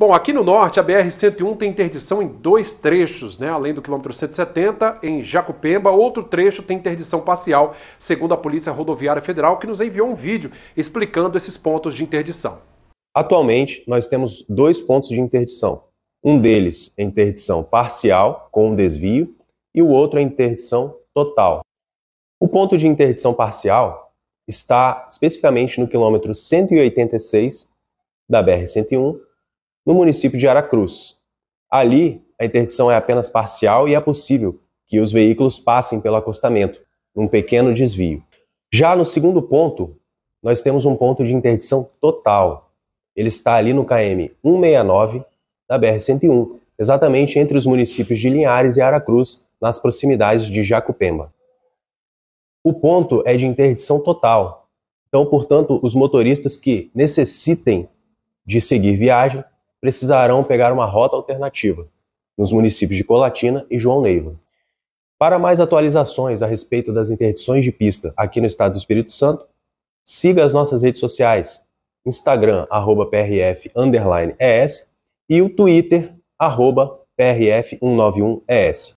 Bom, aqui no norte, a BR-101 tem interdição em dois trechos, né? Além do quilômetro 170, em Jacupemba, outro trecho tem interdição parcial, segundo a Polícia Rodoviária Federal, que nos enviou um vídeo explicando esses pontos de interdição. Atualmente, nós temos dois pontos de interdição. Um deles é interdição parcial, com um desvio, e o outro é interdição total. O ponto de interdição parcial está especificamente no quilômetro 186 da BR-101, no município de Aracruz. Ali, a interdição é apenas parcial e é possível que os veículos passem pelo acostamento, num pequeno desvio. Já no segundo ponto, nós temos um ponto de interdição total. Ele está ali no KM 169 da BR-101, exatamente entre os municípios de Linhares e Aracruz, nas proximidades de Jacupemba. O ponto é de interdição total. Então, portanto, os motoristas que necessitem de seguir viagem precisarão pegar uma rota alternativa nos municípios de Colatina e João Neiva. Para mais atualizações a respeito das interdições de pista aqui no estado do Espírito Santo, siga as nossas redes sociais, Instagram, arroba PRF, ES, e o Twitter, arroba PRF191ES.